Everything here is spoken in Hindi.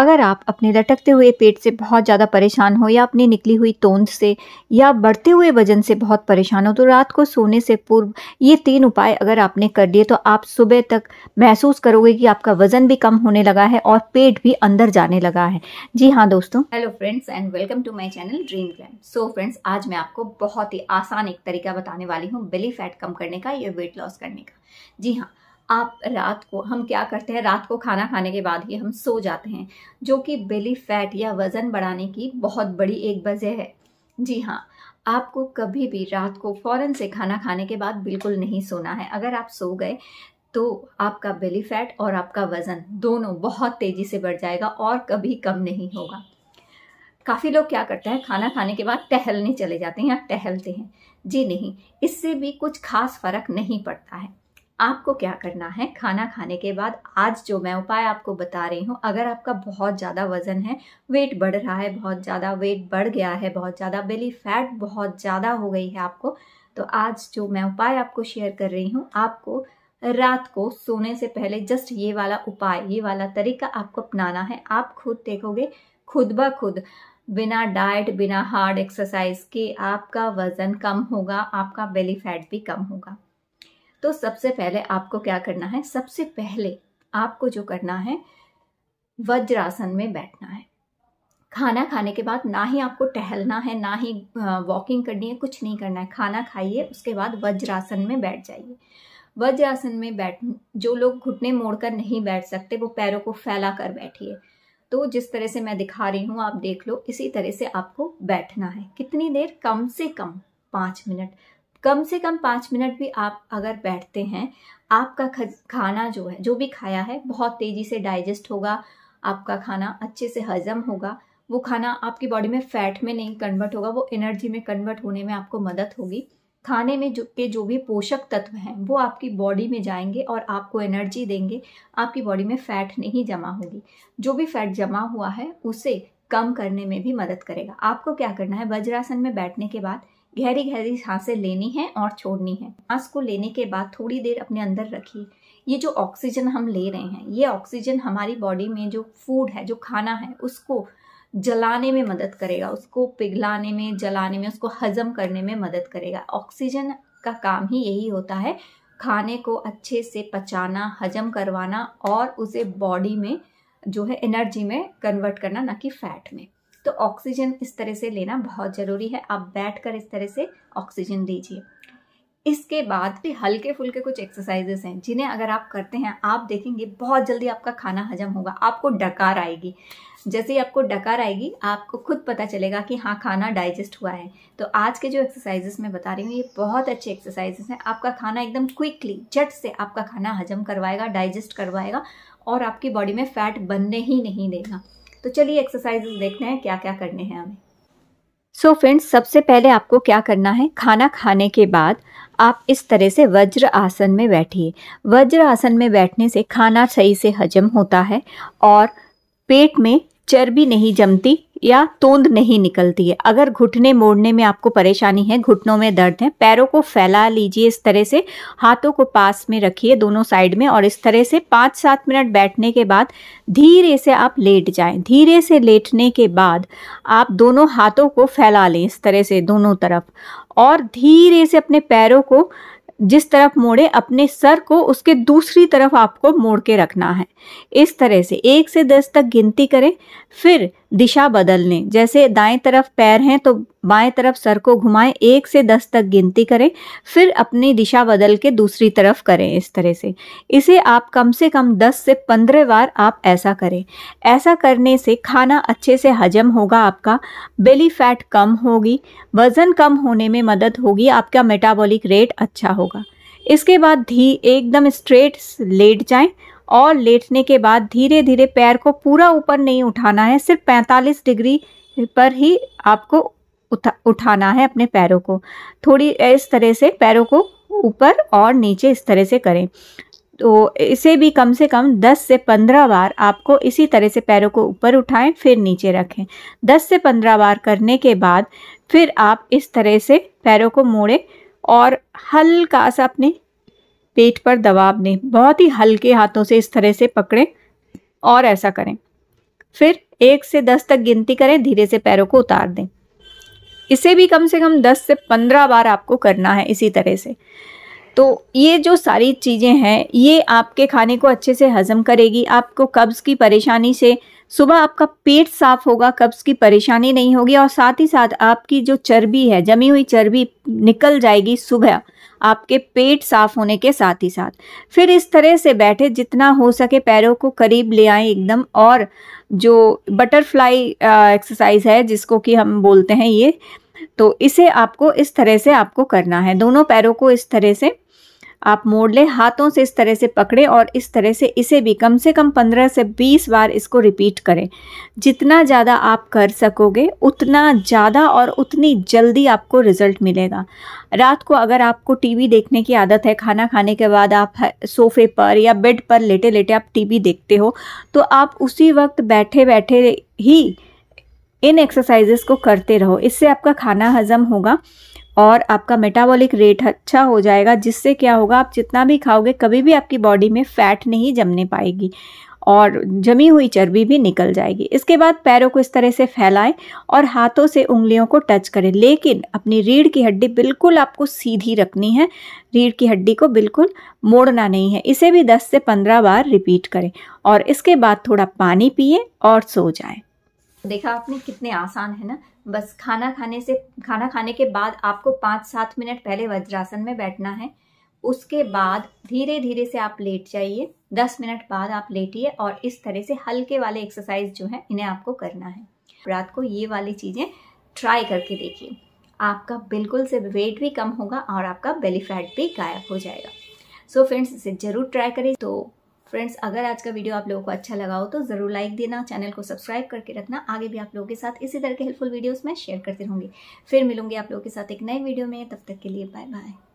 अगर आप अपने लटकते हुए पेट से बहुत ज़्यादा परेशान हो या अपनी निकली हुई तोंद से या बढ़ते हुए वजन से बहुत परेशान हो तो रात को सोने से पूर्व ये तीन उपाय अगर आपने कर लिए तो आप सुबह तक महसूस करोगे कि आपका वजन भी कम होने लगा है और पेट भी अंदर जाने लगा है जी हाँ दोस्तों hello friends and welcome to my channel dream glam so friends आज मैं आपको बहुत ही आसान एक तरीका बताने वाली हूँ बेली फैट कम करने का या वेट लॉस करने का जी हाँ आप रात को हम क्या करते हैं रात को खाना खाने के बाद ही हम सो जाते हैं जो कि बेली फैट या वज़न बढ़ाने की बहुत बड़ी एक वजह है जी हाँ आपको कभी भी रात को फ़ौरन से खाना खाने के बाद बिल्कुल नहीं सोना है अगर आप सो गए तो आपका बेली फैट और आपका वज़न दोनों बहुत तेज़ी से बढ़ जाएगा और कभी कम नहीं होगा काफ़ी लोग क्या करते हैं खाना खाने के बाद टहलने चले जाते हैं या टहलते हैं जी नहीं इससे भी कुछ खास फ़र्क नहीं पड़ता है आपको क्या करना है खाना खाने के बाद आज जो मैं उपाय आपको बता रही हूँ अगर आपका बहुत ज़्यादा वज़न है वेट बढ़ रहा है बहुत ज़्यादा वेट बढ़ गया है बहुत ज़्यादा बेली फैट बहुत ज़्यादा हो गई है आपको तो आज जो मैं उपाय आपको शेयर कर रही हूँ आपको रात को सोने से पहले जस्ट ये वाला उपाय ये वाला तरीका आपको अपनाना है आप खुद देखोगे खुद ब खुद बिना डाइट बिना हार्ड एक्सरसाइज के आपका वज़न कम होगा आपका बेली फैट भी कम होगा तो सबसे पहले आपको क्या करना है सबसे पहले आपको जो करना है वज्रासन में बैठना है खाना खाने के बाद ना ही आपको टहलना है ना ही वॉकिंग करनी है कुछ नहीं करना है खाना खाइए उसके बाद वज्रासन में बैठ जाइए वज्रासन में बैठ जो लोग घुटने मोड़कर नहीं बैठ सकते वो पैरों को फैला कर बैठिए तो जिस तरह से मैं दिखा रही हूँ आप देख लो इसी तरह से आपको बैठना है कितनी देर कम से कम पाँच मिनट कम से कम पाँच मिनट भी आप अगर बैठते हैं आपका खाना जो है जो भी खाया है बहुत तेज़ी से डाइजेस्ट होगा आपका खाना अच्छे से हजम होगा वो खाना आपकी बॉडी में फैट में नहीं कन्वर्ट होगा वो एनर्जी में कन्वर्ट होने में आपको मदद होगी खाने में जो के जो भी पोषक तत्व हैं वो आपकी बॉडी में जाएंगे और आपको एनर्जी देंगे आपकी बॉडी में फैट नहीं जमा होगी जो भी फैट जमा हुआ है उसे कम करने में भी मदद करेगा आपको क्या करना है वज्रासन में बैठने के बाद गहरी गहरी सांसें लेनी है और छोड़नी है सांस को लेने के बाद थोड़ी देर अपने अंदर रखिए ये जो ऑक्सीजन हम ले रहे हैं ये ऑक्सीजन हमारी बॉडी में जो फूड है जो खाना है उसको जलाने में मदद करेगा उसको पिघलाने में जलाने में उसको हजम करने में मदद करेगा ऑक्सीजन का काम ही यही होता है खाने को अच्छे से पचाना हजम करवाना और उसे बॉडी में जो है एनर्जी में कन्वर्ट करना ना कि फैट में तो ऑक्सीजन इस तरह से लेना बहुत ज़रूरी है आप बैठ कर इस तरह से ऑक्सीजन लीजिए इसके बाद भी हल्के फुल्के कुछ एक्सरसाइजेस हैं जिन्हें अगर आप करते हैं आप देखेंगे बहुत जल्दी आपका खाना हजम होगा आपको डकार आएगी जैसे ही आपको डकार आएगी आपको खुद पता चलेगा कि हाँ खाना डाइजेस्ट हुआ है तो आज के जो एक्सरसाइजेस मैं बता रही हूँ ये बहुत अच्छे एक्सरसाइजेस हैं आपका खाना एकदम क्विकली झट से आपका खाना हजम करवाएगा डाइजेस्ट करवाएगा और आपकी बॉडी में फैट बनने ही नहीं देगा तो चलिए एक्सरसाइजेस देखते हैं क्या क्या करने हैं हमें सो so फ्रेंड्स सबसे पहले आपको क्या करना है खाना खाने के बाद आप इस तरह से वज्र आसन में बैठिए वज्र आसन में बैठने से खाना सही से हजम होता है और पेट में चर्बी नहीं जमती या तोंद नहीं निकलती है अगर घुटने मोड़ने में आपको परेशानी है घुटनों में दर्द है पैरों को फैला लीजिए इस तरह से हाथों को पास में रखिए दोनों साइड में और इस तरह से पाँच सात मिनट बैठने के बाद धीरे से आप लेट जाएं धीरे से लेटने के बाद आप दोनों हाथों को फैला लें इस तरह से दोनों तरफ और धीरे से अपने पैरों को जिस तरफ मोड़े अपने सर को उसके दूसरी तरफ आपको मोड़ के रखना है इस तरह से एक से दस तक गिनती करें फिर दिशा बदलने जैसे दाएं तरफ पैर हैं तो बाएं तरफ सर को घुमाएं एक से दस तक गिनती करें फिर अपनी दिशा बदल के दूसरी तरफ करें इस तरह से इसे आप कम से कम दस से पंद्रह बार आप ऐसा करें ऐसा करने से खाना अच्छे से हजम होगा आपका बेली फैट कम होगी वज़न कम होने में मदद होगी आपका मेटाबॉलिक रेट अच्छा होगा इसके बाद धी एकदम स्ट्रेट लेट जाएं और लेटने के बाद धीरे धीरे पैर को पूरा ऊपर नहीं उठाना है सिर्फ 45 डिग्री पर ही आपको उठा उठाना है अपने पैरों को थोड़ी इस तरह से पैरों को ऊपर और नीचे इस तरह से करें तो इसे भी कम से कम 10 से 15 बार आपको इसी तरह से पैरों को ऊपर उठाएं फिर नीचे रखें 10 से 15 बार करने के बाद फिर आप इस तरह से पैरों को मोड़ें और हल्का सा अपने पेट पर दबाव दें बहुत ही हल्के हाथों से इस तरह से पकड़ें और ऐसा करें फिर एक से दस तक गिनती करें धीरे से पैरों को उतार दें इसे भी कम से कम दस से पंद्रह बार आपको करना है इसी तरह से तो ये जो सारी चीज़ें हैं ये आपके खाने को अच्छे से हज़म करेगी आपको कब्ज़ की परेशानी से सुबह आपका पेट साफ होगा कब्ज़ की परेशानी नहीं होगी और साथ ही साथ आपकी जो चर्बी है जमी हुई चर्बी निकल जाएगी सुबह आपके पेट साफ होने के साथ ही साथ फिर इस तरह से बैठे जितना हो सके पैरों को करीब ले आए एकदम और जो बटरफ्लाई एक्सरसाइज है जिसको कि हम बोलते हैं ये तो इसे आपको इस तरह से आपको करना है दोनों पैरों को इस तरह से आप मोड़ लें हाथों से इस तरह से पकड़ें और इस तरह से इसे भी कम से कम 15 से 20 बार इसको रिपीट करें जितना ज़्यादा आप कर सकोगे उतना ज़्यादा और उतनी जल्दी आपको रिज़ल्ट मिलेगा रात को अगर आपको टीवी देखने की आदत है खाना खाने के बाद आप सोफे पर या बेड पर लेटे लेटे आप टीवी देखते हो तो आप उसी वक्त बैठे बैठे ही इन एक्सरसाइजेस को करते रहो इससे आपका खाना हजम होगा और आपका मेटाबॉलिक रेट अच्छा हो जाएगा जिससे क्या होगा आप जितना भी खाओगे कभी भी आपकी बॉडी में फैट नहीं जमने पाएगी और जमी हुई चर्बी भी निकल जाएगी इसके बाद पैरों को इस तरह से फैलाएं और हाथों से उंगलियों को टच करें लेकिन अपनी रीढ़ की हड्डी बिल्कुल आपको सीधी रखनी है रीढ़ की हड्डी को बिल्कुल मोड़ना नहीं है इसे भी 10 से 15 बार रिपीट करें और इसके बाद थोड़ा पानी पिए और सो जाएं। देखा आपने कितने आसान है ना बस खाना खाने से खाना खाने के बाद आपको पाँच सात मिनट पहले वज्रासन में बैठना है उसके बाद धीरे धीरे से आप लेट जाइए दस मिनट बाद आप लेटिए और इस तरह से हल्के वाले एक्सरसाइज जो है इन्हें आपको करना है रात को ये वाली चीज़ें ट्राई करके देखिए आपका बिल्कुल से वेट भी कम होगा और आपका बेलीफैट भी गायब हो जाएगा सो so फ्रेंड्स इसे ज़रूर ट्राई करें तो फ्रेंड्स अगर आज का वीडियो आप लोगों को अच्छा लगा हो तो ज़रूर लाइक देना चैनल को सब्सक्राइब करके रखना आगे भी आप लोगों के साथ इसी तरह के हेल्पफुल वीडियोस मैं शेयर करती रहूँगी फिर मिलूंगी आप लोगों के साथ एक नए वीडियो में तब तक के लिए बाय बाय